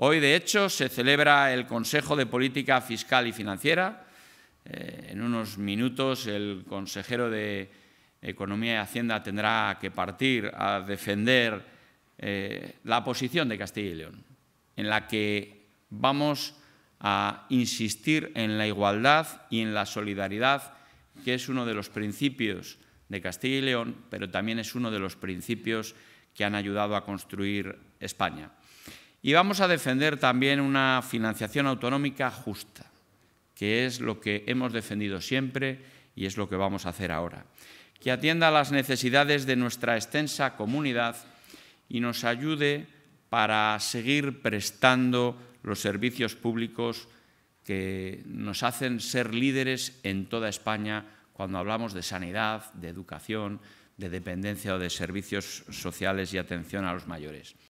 Hoy, de hecho, se celebra el Consejo de Política Fiscal y Financiera. Eh, en unos minutos el consejero de Economía y Hacienda tendrá que partir a defender eh, la posición de Castilla y León, en la que vamos a insistir en la igualdad y en la solidaridad, que es uno de los principios de Castilla y León, pero también es uno de los principios que han ayudado a construir España. Y vamos a defender también una financiación autonómica justa, que es lo que hemos defendido siempre y es lo que vamos a hacer ahora, que atienda a las necesidades de nuestra extensa comunidad y nos ayude para seguir prestando los servicios públicos que nos hacen ser líderes en toda España cuando hablamos de sanidad, de educación, de dependencia o de servicios sociales y atención a los mayores.